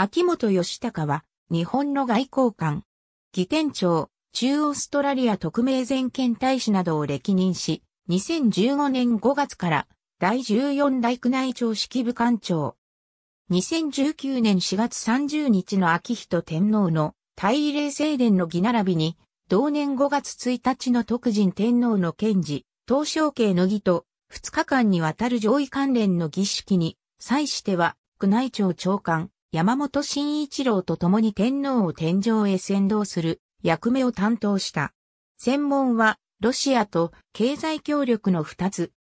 秋元義隆は、日本の外交官、義店長、中オーストラリア特命全権大使などを歴任し、2015年5月から第14代宮内庁式部官庁。2019年4月30日の秋人天皇の大礼正殿の儀並びに、同年5月1日の徳人天皇の検事、東昇慶の儀と、2日間にわたる上位関連の儀式に、際しては、宮内庁長官、山本慎一郎と共に天皇を天上へ先導する役目を担当した。専門はロシアと経済協力の二つ。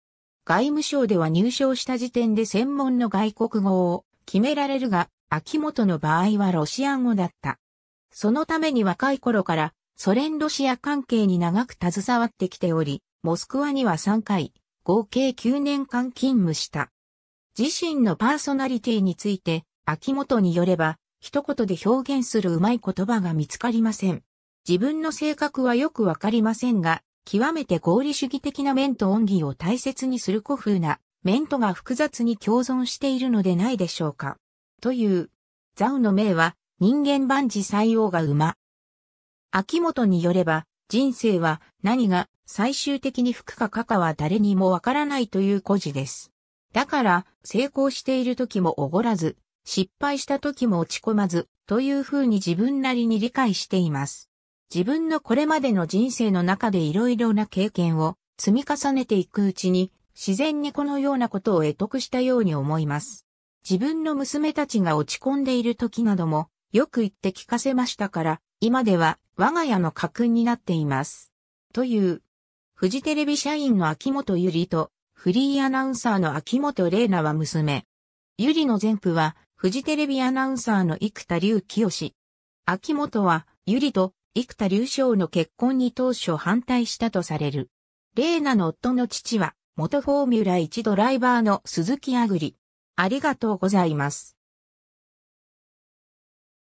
外務省では入省した時点で専門の外国語を決められるが、秋元の場合はロシア語だった。そのために若い頃からソ連ロシア関係に長く携わってきており、モスクワには3回、合計9年間勤務した。自身のパーソナリティについて秋元によれば、一言で表現するうまい言葉が見つかりません。自分の性格はよくわかりませんが、極めて合理主義的な面と恩義を大切にする古風な面とが複雑に共存しているのでないでしょうか。という。ザウの名は人間万事採用が馬。秋元によれば、人生は何が最終的に吹かかかは誰にもわからないという故事です。だから、成功している時もおごらず、失敗した時も落ち込まず、というふうに自分なりに理解しています。自分のこれまでの人生の中でいろいろな経験を積み重ねていくうちに、自然にこのようなことを得得したように思います。自分の娘たちが落ち込んでいる時なども、よく言って聞かせましたから、今では我が家の家訓になっています。という、フジテレビ社員の秋元ゆりと、フリーアナウンサーの秋元玲奈は娘、ゆりの前夫は、フジテレビアナウンサーの生田隆清。秋元は、ゆりと生田隆翔の結婚に当初反対したとされる。レーナの夫の父は、元フォーミュラ1ドライバーの鈴木あぐり。ありがとうございます。